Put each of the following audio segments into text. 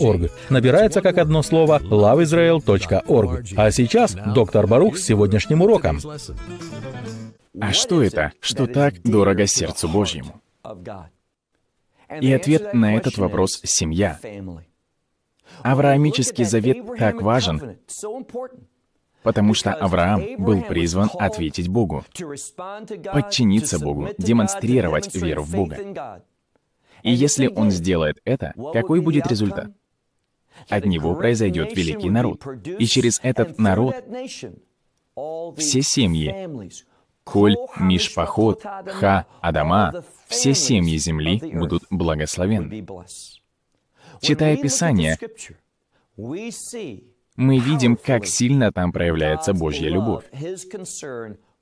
lavisrael.org. Набирается как одно слово loveisrael.org. А сейчас доктор Барух с сегодняшним уроком. А что это, что так дорого сердцу Божьему? И ответ на этот вопрос — семья. Авраамический завет так важен, потому что Авраам был призван ответить Богу, подчиниться Богу, демонстрировать веру в Бога. И если он сделает это, какой будет результат? От него произойдет великий народ. И через этот народ все семьи, Коль, Мишпахот, Ха, Адама, все семьи земли будут благословенны. Читая Писание, мы видим, как сильно там проявляется Божья любовь,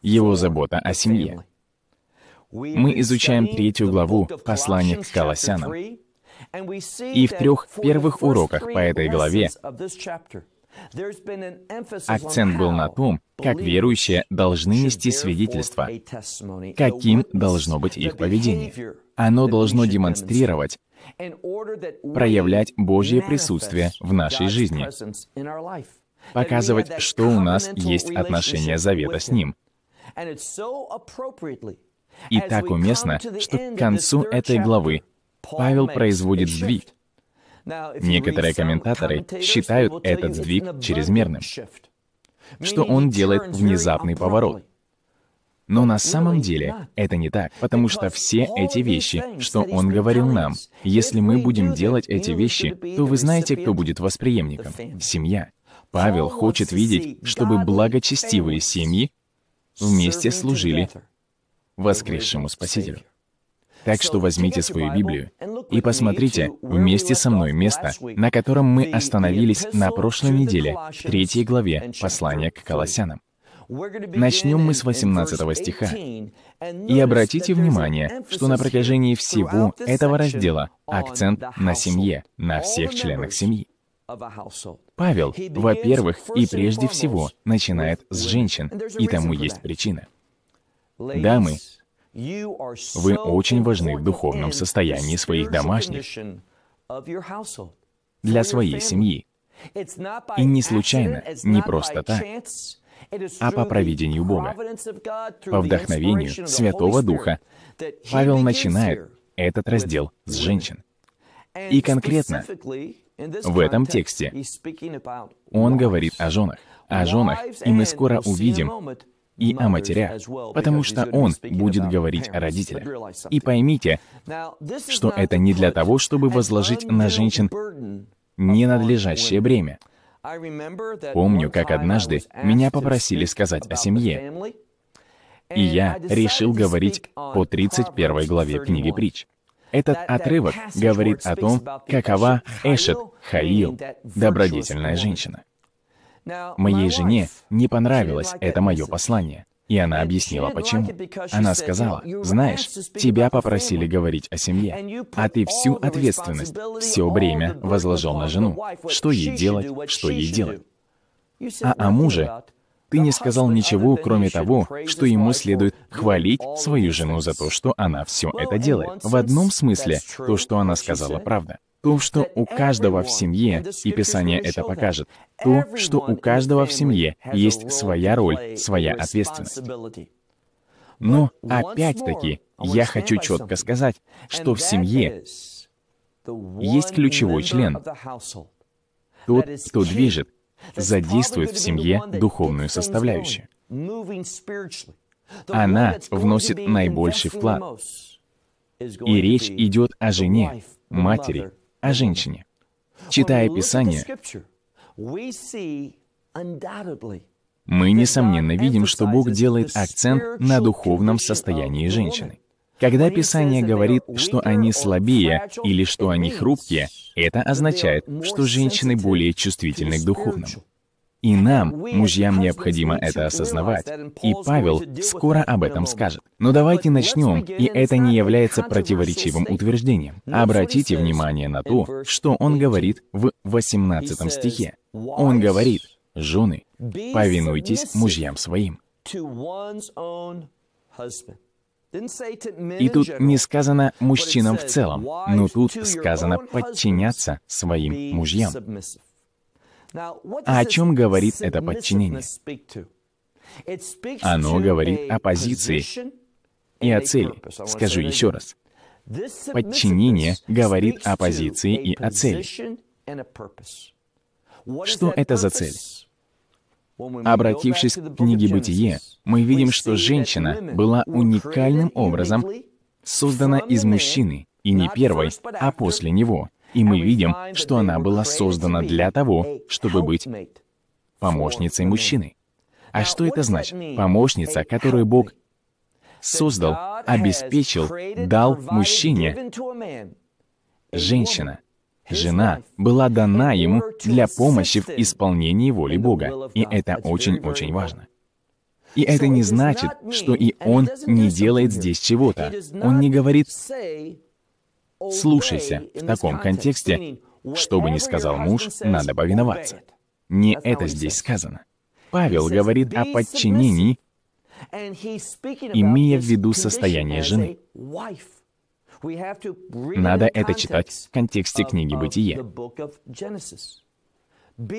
Его забота о семье. Мы изучаем третью главу послания к Колоссянам, и в трех первых уроках по этой главе Акцент был на том, как верующие должны нести свидетельство, каким должно быть их поведение. Оно должно демонстрировать, проявлять Божье присутствие в нашей жизни, показывать, что у нас есть отношение завета с Ним. И так уместно, что к концу этой главы Павел производит сдвиг. Некоторые комментаторы считают этот сдвиг чрезмерным, что он делает внезапный поворот. Но на самом деле это не так, потому что все эти вещи, что он говорил нам, если мы будем делать эти вещи, то вы знаете, кто будет восприемником — семья. Павел хочет видеть, чтобы благочестивые семьи вместе служили воскресшему Спасителю. Так что возьмите свою Библию и посмотрите вместе со мной место, на котором мы остановились на прошлой неделе, в третьей главе послания к Колоссянам. Начнем мы с 18 стиха. И обратите внимание, что на протяжении всего этого раздела акцент на семье, на всех членах семьи. Павел, во-первых и прежде всего, начинает с женщин, и тому есть причина. Дамы, вы очень важны в духовном состоянии своих домашних для своей семьи. И не случайно, не просто так, а по провидению Бога, по вдохновению Святого Духа, Павел начинает этот раздел с женщин. И конкретно в этом тексте он говорит о женах. О женах, и мы скоро увидим, и о матерях, потому что он будет говорить о родителях. И поймите, что это не для того, чтобы возложить на женщин ненадлежащее бремя. Помню, как однажды меня попросили сказать о семье, и я решил говорить по 31 главе книги притч. Этот отрывок говорит о том, какова Эшет Хаил, добродетельная женщина. Моей жене не понравилось это мое послание. И она объяснила, почему. Она сказала, знаешь, тебя попросили говорить о семье, а ты всю ответственность, все бремя возложил на жену. Что ей делать, что ей делать. А о а муже ты не сказал ничего, кроме того, что ему следует хвалить свою жену за то, что она все это делает. В одном смысле, то, что она сказала, правда. То, что у каждого в семье, и Писание это покажет, то, что у каждого в семье есть своя роль, своя ответственность. Но опять-таки, я хочу четко сказать, что в семье есть ключевой член, тот, кто движет, задействует в семье духовную составляющую. Она вносит наибольший вклад. И речь идет о жене, матери, о женщине. Читая Писание, мы, несомненно, видим, что Бог делает акцент на духовном состоянии женщины. Когда Писание говорит, что они слабее или что они хрупкие, это означает, что женщины более чувствительны к духовному. И нам, мужьям, необходимо это осознавать. И Павел скоро об этом скажет. Но давайте начнем, и это не является противоречивым утверждением. Обратите внимание на то, что он говорит в 18 стихе. Он говорит, «Жены, повинуйтесь мужьям своим». И тут не сказано «мужчинам в целом», но тут сказано «подчиняться своим мужьям». А о чем говорит это подчинение? Оно говорит о позиции и о цели. Скажу еще раз. Подчинение говорит о позиции и о цели. Что это за цель? Обратившись к книге «Бытие», мы видим, что женщина была уникальным образом создана из мужчины, и не первой, а после него. И мы видим, что она была создана для того, чтобы быть помощницей мужчины. А что это значит? Помощница, которую Бог создал, обеспечил, дал мужчине. Женщина Жена была дана ему для помощи в исполнении воли Бога, и это очень-очень важно. И это не значит, что и он не делает здесь чего-то. Он не говорит «слушайся» в таком контексте, что бы ни сказал муж, надо повиноваться. Не это здесь сказано. Павел говорит о подчинении, имея в виду состояние жены. Надо это читать в контексте книги «Бытие».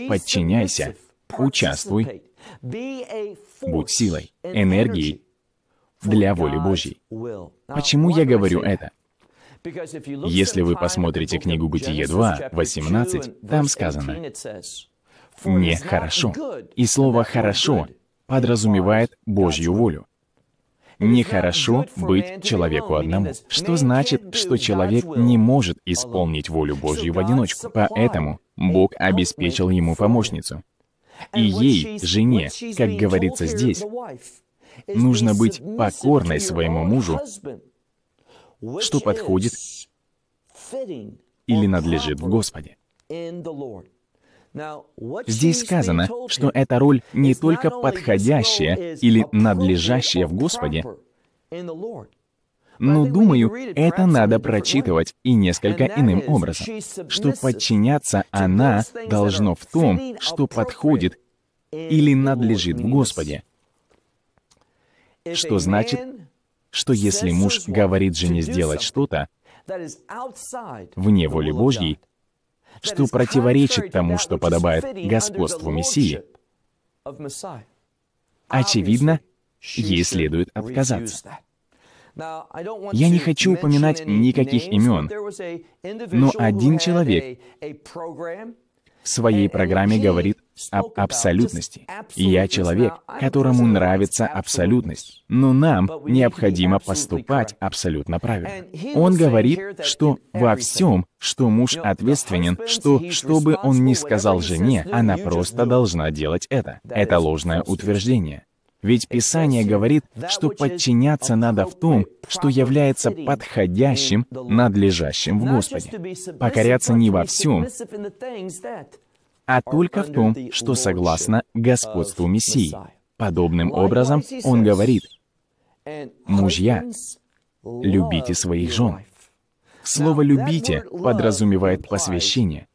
Подчиняйся, участвуй, будь силой, энергией для воли Божьей. Почему я говорю это? Если вы посмотрите книгу «Бытие 2», 18, там сказано не хорошо, И слово «хорошо» подразумевает Божью волю. Нехорошо быть человеку одному. Что значит, что человек не может исполнить волю Божью в одиночку. Поэтому Бог обеспечил ему помощницу. И ей, жене, как говорится здесь, нужно быть покорной своему мужу, что подходит или надлежит в Господе. Здесь сказано, что эта роль не только подходящая или надлежащая в Господе, но, думаю, это надо прочитывать и несколько иным образом, что подчиняться она должно в том, что подходит или надлежит в Господе. Что значит, что если муж говорит жене сделать что-то вне воли Божьей, что противоречит тому, что подобает господству Мессии. Очевидно, ей следует отказаться. Я не хочу упоминать никаких имен, но один человек в своей программе говорит об абсолютности. Я человек, которому нравится абсолютность, но нам необходимо поступать абсолютно правильно. Он говорит, что во всем, что муж ответственен, что, что бы он ни сказал жене, она просто должна делать это. Это ложное утверждение. Ведь Писание говорит, что подчиняться надо в том, что является подходящим, надлежащим в Господе. Покоряться не во всем, а только в том, что согласно господству Мессии. Подобным образом он говорит, «Мужья, любите своих жен». Слово «любите» подразумевает посвящение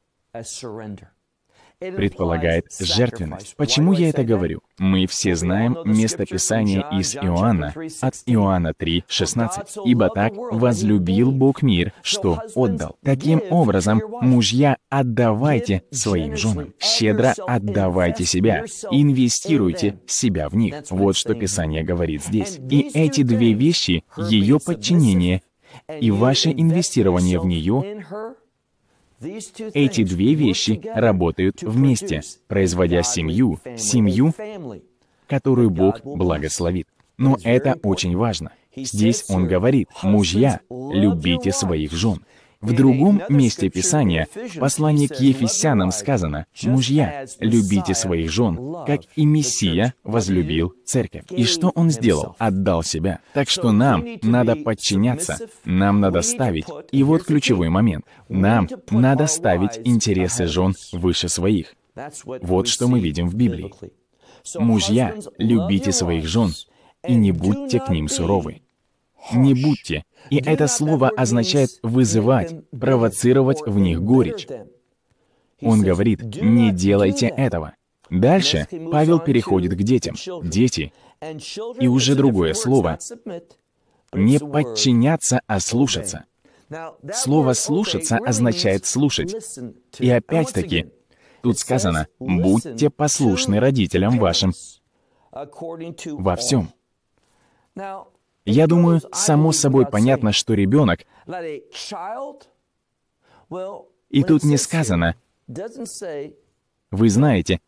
предполагает жертвенность. Почему я это говорю? Мы все знаем место Писания из Иоанна, от Иоанна 3, 16. «Ибо так возлюбил Бог мир, что отдал». Таким образом, мужья, отдавайте своим женам. Щедро отдавайте себя. Инвестируйте себя в них. Вот что Писание говорит здесь. И эти две вещи, ее подчинение и ваше инвестирование в нее эти две вещи работают вместе, производя семью, семью, которую Бог благословит. Но это очень важно. Здесь он говорит, мужья, любите своих жен. В другом месте Писания, послание к Ефесянам сказано, «Мужья, любите своих жен, как и Мессия возлюбил церковь». И что он сделал? Отдал себя. Так что нам надо подчиняться, нам надо ставить. И вот ключевой момент. Нам надо ставить интересы жен выше своих. Вот что мы видим в Библии. «Мужья, любите своих жен и не будьте к ним суровы» не будьте. И это слово означает вызывать, провоцировать в них горечь. Он говорит, не делайте этого. Дальше Павел переходит к детям. Дети. И уже другое слово. Не подчиняться, а слушаться. Слово «слушаться» означает «слушать». И опять-таки, тут сказано, «Будьте послушны родителям вашим во всем». Я думаю, само собой понятно, что ребенок, и тут не сказано, вы знаете,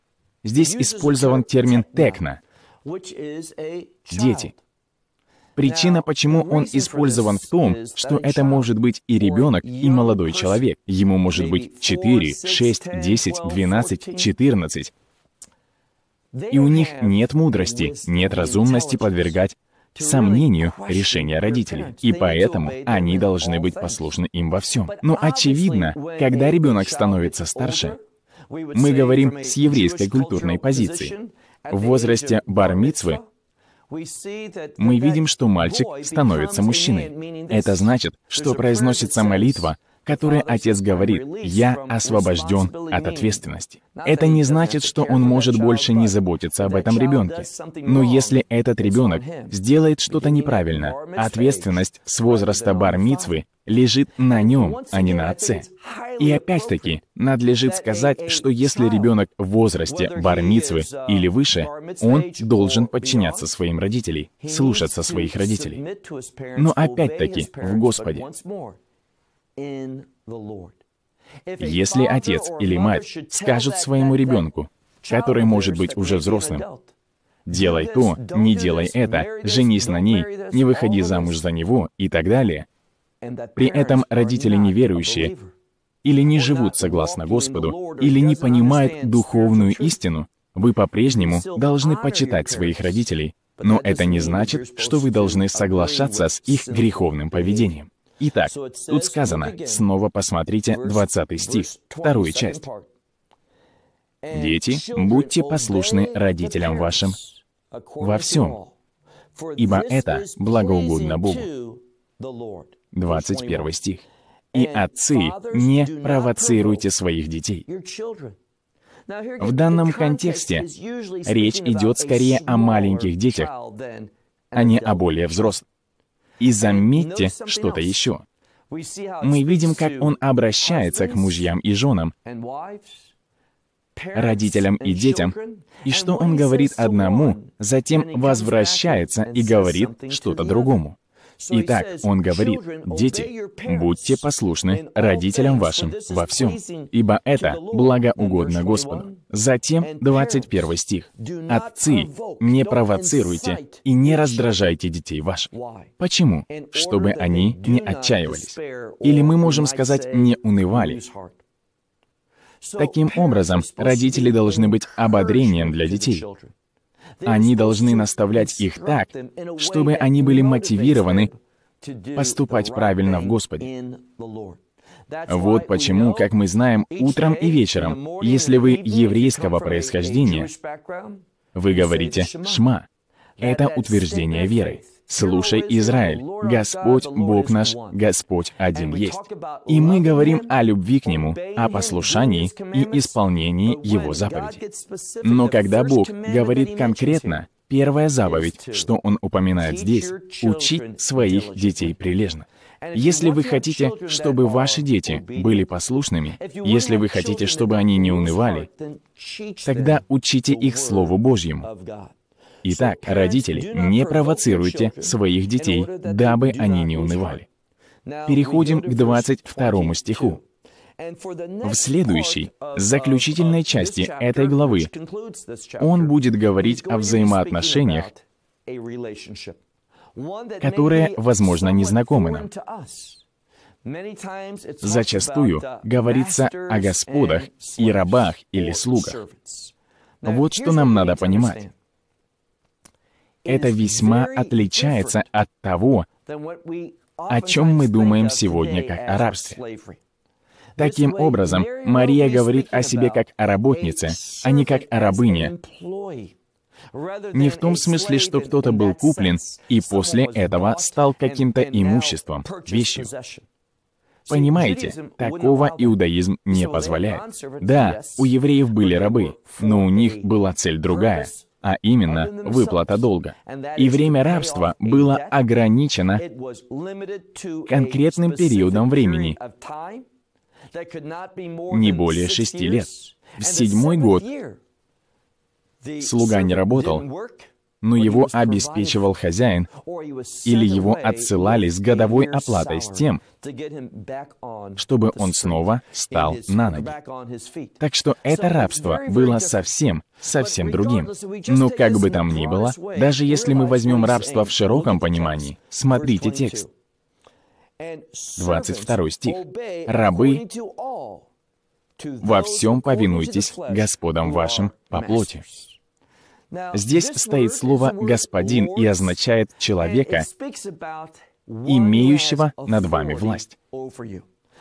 здесь использован термин «текна», «дети». Причина, почему он использован в том, что это может быть и ребенок, и молодой человек. Ему может быть 4, 6, 10, 12, 14. И у них нет мудрости, нет разумности подвергать сомнению решения родителей, и поэтому они должны быть послушны им во всем. Но очевидно, когда ребенок становится старше, мы говорим с еврейской культурной позиции. В возрасте бармицвы мы видим, что мальчик становится мужчиной. Это значит, что произносится молитва — которое отец говорит, «Я освобожден от ответственности». Это не значит, что он может больше не заботиться об этом ребенке. Но если этот ребенок сделает что-то неправильно, ответственность с возраста бар лежит на нем, а не на отце. И опять-таки, надлежит сказать, что если ребенок в возрасте бармицвы или выше, он должен подчиняться своим родителям, слушаться своих родителей. Но опять-таки, в Господе. Если отец или мать скажут своему ребенку, который может быть уже взрослым, «Делай то, не делай это, женись на ней, не выходи замуж за него» и так далее, при этом родители неверующие или не живут согласно Господу, или не понимают духовную истину, вы по-прежнему должны почитать своих родителей, но это не значит, что вы должны соглашаться с их греховным поведением. Итак, тут сказано, снова посмотрите 20 стих, вторую часть. «Дети, будьте послушны родителям вашим во всем, ибо это благоугодно Богу». 21 стих. «И отцы, не провоцируйте своих детей». В данном контексте речь идет скорее о маленьких детях, а не о более взрослых. И заметьте что-то еще. Мы видим, как он обращается к мужьям и женам, родителям и детям, и что он говорит одному, затем возвращается и говорит что-то другому. Итак, он говорит, дети, будьте послушны родителям вашим во всем, ибо это благоугодно Господу. Затем 21 стих. «Отцы, не провоцируйте и не раздражайте детей ваших». Почему? Чтобы они не отчаивались. Или мы можем сказать, не унывали. Таким образом, родители должны быть ободрением для детей. Они должны наставлять их так, чтобы они были мотивированы поступать правильно в Господе. Вот почему, как мы знаем, утром и вечером, если вы еврейского происхождения, вы говорите «шма». Это утверждение веры. «Слушай, Израиль, Господь Бог наш, Господь один есть». И мы говорим о любви к Нему, о послушании и исполнении Его заповедей. Но когда Бог говорит конкретно, первая заповедь, что Он упоминает здесь, «Учить своих детей прилежно». Если вы хотите, чтобы ваши дети были послушными, если вы хотите, чтобы они не унывали, тогда учите их Слову Божьему. Итак, родители, не провоцируйте своих детей, дабы они не унывали. Переходим к 22 стиху. В следующей, заключительной части этой главы, он будет говорить о взаимоотношениях, которые, возможно, не знакомы нам. Зачастую говорится о господах и рабах или слугах. Вот что нам надо понимать это весьма отличается от того, о чем мы думаем сегодня как о рабстве. Таким образом, Мария говорит о себе как о работнице, а не как о рабыне. Не в том смысле, что кто-то был куплен и после этого стал каким-то имуществом, вещью. Понимаете, такого иудаизм не позволяет. Да, у евреев были рабы, но у них была цель другая — а именно выплата долга. И время рабства было ограничено конкретным периодом времени, не более шести лет. В седьмой год слуга не работал, но его обеспечивал хозяин, или его отсылали с годовой оплатой с тем, чтобы он снова стал на ноги. Так что это рабство было совсем, совсем другим. Но как бы там ни было, даже если мы возьмем рабство в широком понимании, смотрите текст. 22 стих. «Рабы, во всем повинуйтесь Господам вашим по плоти». Здесь стоит слово «господин» и означает «человека, имеющего над вами власть».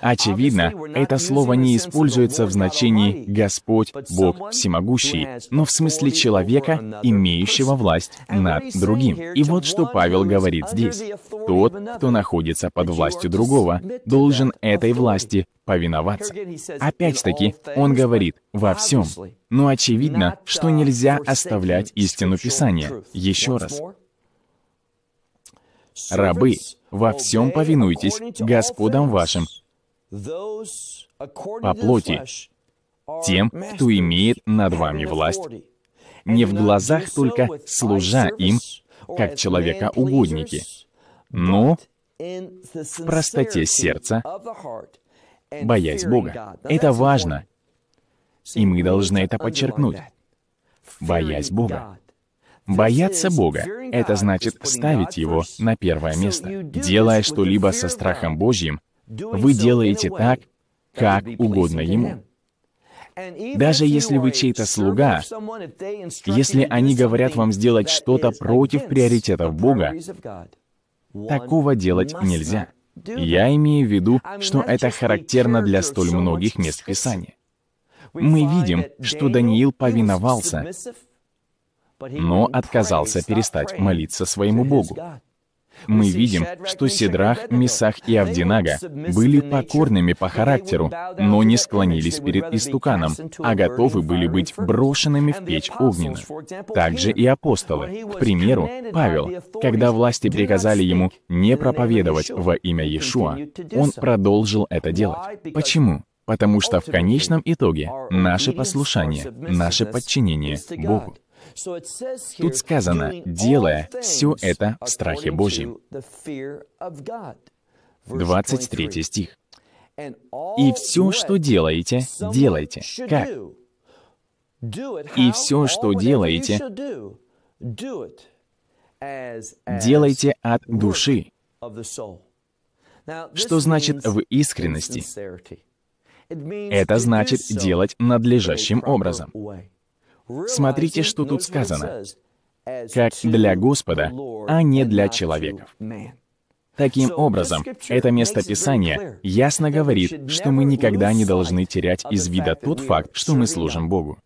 Очевидно, это слово не используется в значении «Господь, Бог всемогущий», но в смысле человека, имеющего власть над другим. И вот что Павел говорит здесь. Тот, кто находится под властью другого, должен этой власти повиноваться. Опять-таки, он говорит «во всем». Но очевидно, что нельзя оставлять истину Писания. Еще раз. «Рабы, во всем повинуйтесь Господам вашим, по плоти тем, кто имеет над вами власть. Не в глазах только служа им, как человека угодники, но в простоте сердца, боясь Бога. Это важно, и мы должны это подчеркнуть. Боясь Бога. Бояться Бога — это значит ставить Его на первое место. Делая что-либо со страхом Божьим, вы делаете так, как угодно ему. Даже если вы чей-то слуга, если они говорят вам сделать что-то против приоритетов Бога, такого делать нельзя. Я имею в виду, что это характерно для столь многих мест Писания. Мы видим, что Даниил повиновался, но отказался перестать молиться своему Богу мы видим, что Сидрах, Месах и Авдинага были покорными по характеру, но не склонились перед истуканом, а готовы были быть брошенными в печь огненную. Также и апостолы. К примеру, Павел, когда власти приказали ему не проповедовать во имя Иешуа, он продолжил это делать. Почему? Потому что в конечном итоге наше послушание, наше подчинение Богу Тут сказано, делая все это в страхе Божьем. 23 стих. «И все, что делаете, делайте». Как? «И все, что делаете, делайте от души». Что значит «в искренности»? Это значит делать надлежащим образом. Смотрите, что тут сказано. Как для Господа, а не для человеков. Таким образом, это место Писания ясно говорит, что мы никогда не должны терять из вида тот факт, что мы служим Богу.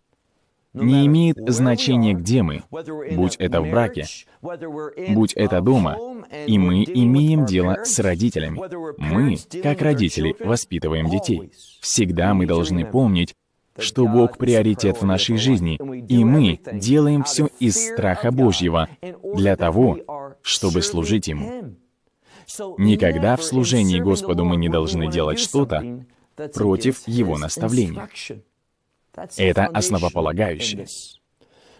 Не имеет значения, где мы, будь это в браке, будь это дома, и мы имеем дело с родителями. Мы, как родители, воспитываем детей. Всегда мы должны помнить, что Бог приоритет в нашей жизни, и мы делаем все из страха Божьего для того, чтобы служить Ему. Никогда в служении Господу мы не должны делать что-то против Его наставления. Это основополагающее.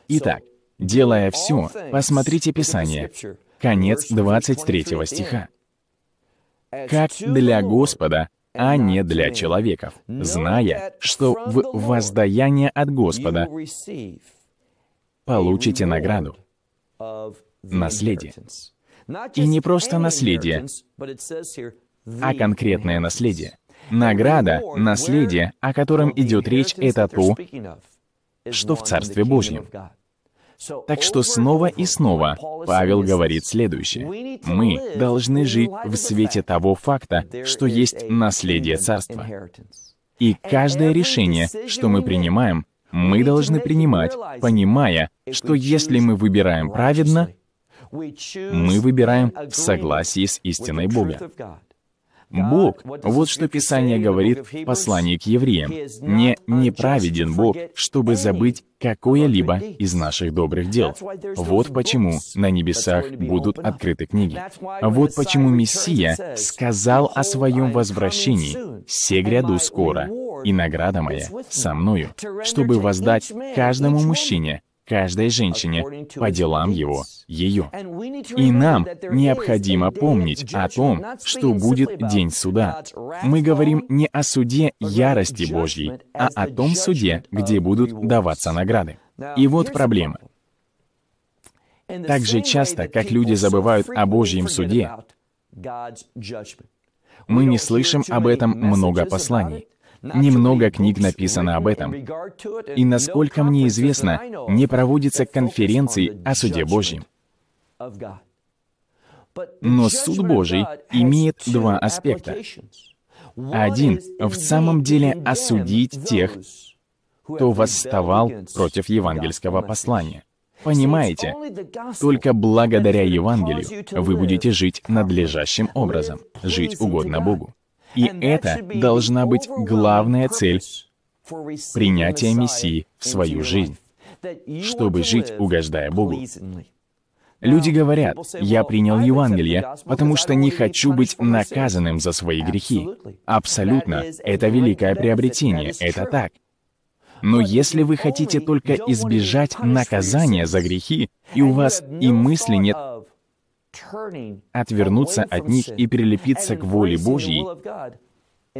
Итак, делая все, посмотрите Писание, конец 23 стиха. «Как для Господа а не для человеков, зная, что в воздаяние от Господа получите награду, наследие. И не просто наследие, а конкретное наследие. Награда, наследие, о котором идет речь, это то, что в Царстве Божьем. Так что снова и снова Павел говорит следующее. Мы должны жить в свете того факта, что есть наследие Царства. И каждое решение, что мы принимаем, мы должны принимать, понимая, что если мы выбираем праведно, мы выбираем в согласии с истиной Бога. Бог, вот что Писание говорит в послании к евреям, не неправеден Бог, чтобы забыть какое-либо из наших добрых дел. Вот почему на небесах будут открыты книги. Вот почему Мессия сказал о своем возвращении «Се гряду скоро, и награда моя со мною», чтобы воздать каждому мужчине каждой женщине по делам его, ее. И нам необходимо помнить о том, что будет день суда. Мы говорим не о суде ярости Божьей, а о том суде, где будут даваться награды. И вот проблема. Так же часто, как люди забывают о Божьем суде, мы не слышим об этом много посланий. Немного книг написано об этом. И, насколько мне известно, не проводится конференции о суде Божьем. Но суд Божий имеет два аспекта. Один — в самом деле осудить тех, кто восставал против евангельского послания. Понимаете, только благодаря Евангелию вы будете жить надлежащим образом, жить угодно Богу. И это должна быть главная цель принятия Мессии в свою жизнь, чтобы жить, угождая Богу. Люди говорят, я принял Евангелие, потому что не хочу быть наказанным за свои грехи. Абсолютно, это великое приобретение, это так. Но если вы хотите только избежать наказания за грехи, и у вас и мысли нет отвернуться от них и прилепиться к воле Божьей,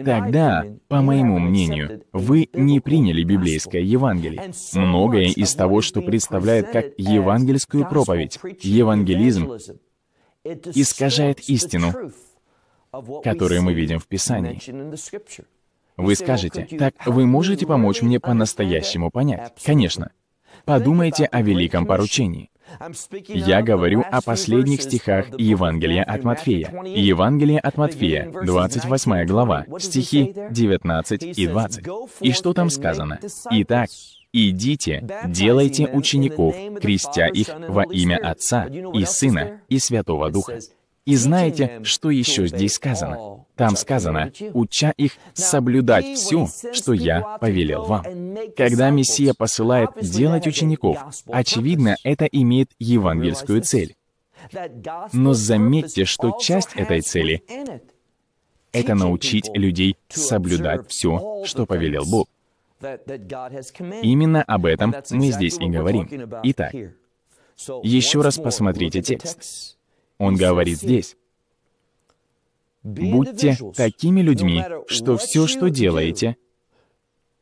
Тогда, по моему мнению, вы не приняли библейское Евангелие. Многое из того, что представляет как евангельскую проповедь, евангелизм, искажает истину, которую мы видим в Писании. Вы скажете, так вы можете помочь мне по-настоящему понять? Конечно. Подумайте о великом поручении. Я говорю о последних стихах Евангелия от Матфея. Евангелие от Матфея, 28 глава, стихи 19 и 20. И что там сказано? Итак, «Идите, делайте учеников, крестя их во имя Отца и Сына и Святого Духа». И знаете, что еще здесь сказано? Там сказано, уча их соблюдать все, что я повелел вам. Когда Мессия посылает делать учеников, очевидно, это имеет евангельскую цель. Но заметьте, что часть этой цели — это научить людей соблюдать все, что повелел Бог. Именно об этом мы здесь и говорим. Итак, еще раз посмотрите текст. Он говорит здесь. Будьте такими людьми, что все, что делаете,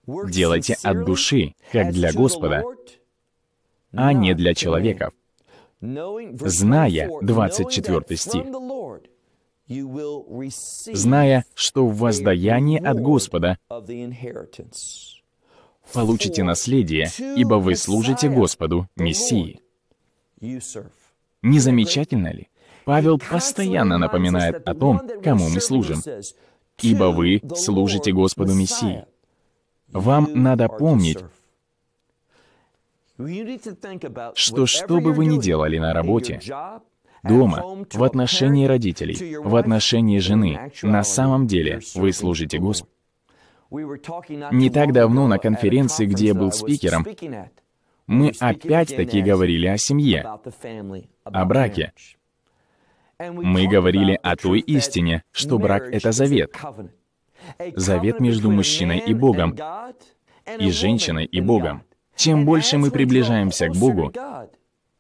делайте от души, как для Господа, а не для человеков. Зная, 24 стих, зная, что в воздаянии от Господа получите наследие, ибо вы служите Господу, Мессии. Не замечательно ли? Павел постоянно напоминает о том, кому мы служим. «Ибо вы служите Господу Мессии». Вам надо помнить, что что бы вы ни делали на работе, дома, в отношении родителей, в отношении жены, на самом деле вы служите Господу. Не так давно на конференции, где я был спикером, мы опять-таки говорили о семье, о браке. Мы говорили о той истине, что брак — это завет. Завет между мужчиной и Богом, и женщиной и Богом. Чем больше мы приближаемся к Богу,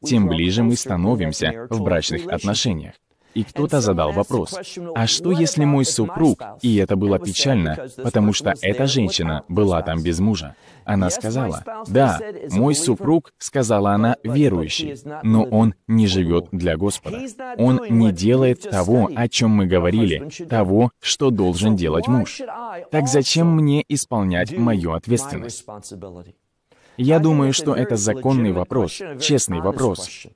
тем ближе мы становимся в брачных отношениях. И кто-то задал вопрос, а что если мой супруг, и это было печально, потому что эта женщина была там без мужа. Она сказала, да, мой супруг, сказала она, верующий, но он не живет для Господа. Он не делает того, о чем мы говорили, того, что должен делать муж. Так зачем мне исполнять мою ответственность? Я думаю, что это законный вопрос, честный вопрос.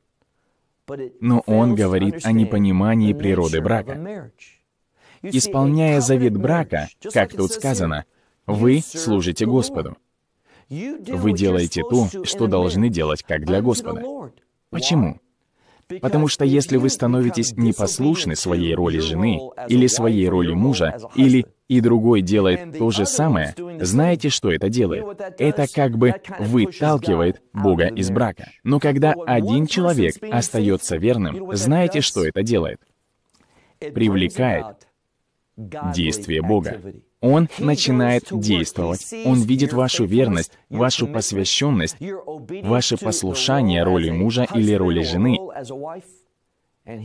Но он говорит о непонимании природы брака. Исполняя завет брака, как тут сказано, вы служите Господу. Вы делаете то, что должны делать как для Господа. Почему? Потому что если вы становитесь непослушны своей роли жены или своей роли мужа или и другой делает то же самое, знаете, что это делает? Это как бы выталкивает Бога из брака. Но когда один человек остается верным, знаете, что это делает? Привлекает действие Бога. Он начинает действовать. Он видит вашу верность, вашу посвященность, ваше послушание роли мужа или роли жены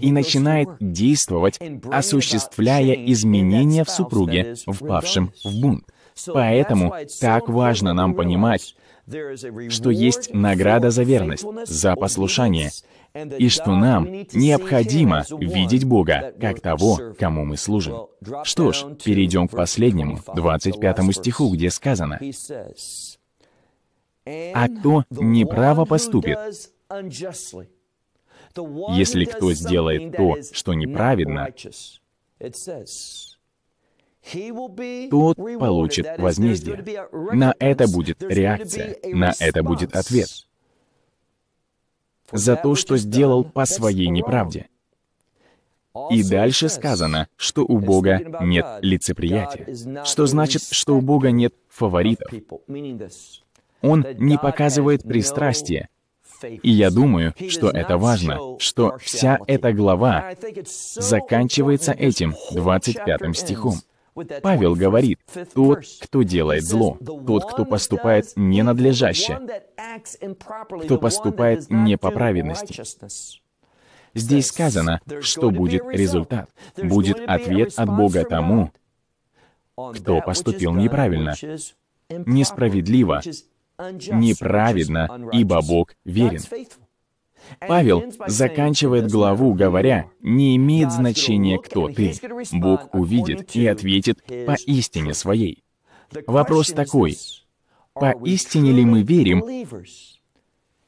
и начинает действовать, осуществляя изменения в супруге, впавшем в бунт. Поэтому так важно нам понимать, что есть награда за верность, за послушание, и что нам необходимо видеть Бога как того, кому мы служим. Что ж, перейдем к последнему, 25 стиху, где сказано, «А кто неправо поступит, если кто сделает то, что неправедно, тот получит возмездие. На это будет реакция, на это будет ответ. За то, что сделал по своей неправде. И дальше сказано, что у Бога нет лицеприятия, что значит, что у Бога нет фаворитов. Он не показывает пристрастие и я думаю, что это важно, что вся эта глава заканчивается этим 25 стихом. Павел говорит, тот, кто делает зло, тот, кто поступает ненадлежаще, кто поступает не по праведности. Здесь сказано, что будет результат. Будет ответ от Бога тому, кто поступил неправильно, несправедливо, неправедно, ибо Бог верен. Павел заканчивает главу, говоря, «Не имеет значения, кто ты. Бог увидит и ответит по истине своей». Вопрос такой, поистине ли мы верим,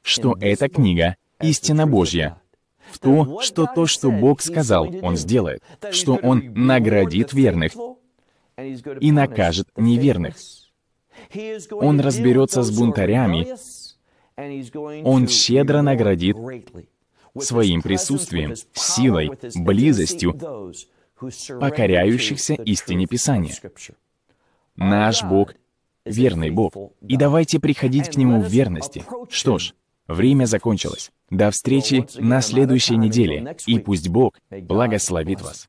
что эта книга — истина Божья, в то, что то, что Бог сказал, Он сделает, что Он наградит верных и накажет неверных. Он разберется с бунтарями. Он щедро наградит своим присутствием, силой, близостью покоряющихся истине Писания. Наш Бог — верный Бог, и давайте приходить к Нему в верности. Что ж, время закончилось. До встречи на следующей неделе, и пусть Бог благословит вас.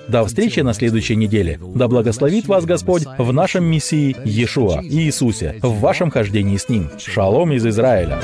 До встречи на следующей неделе. Да благословит вас Господь в нашем Мессии Иешуа, Иисусе, в вашем хождении с Ним. Шалом из Израиля.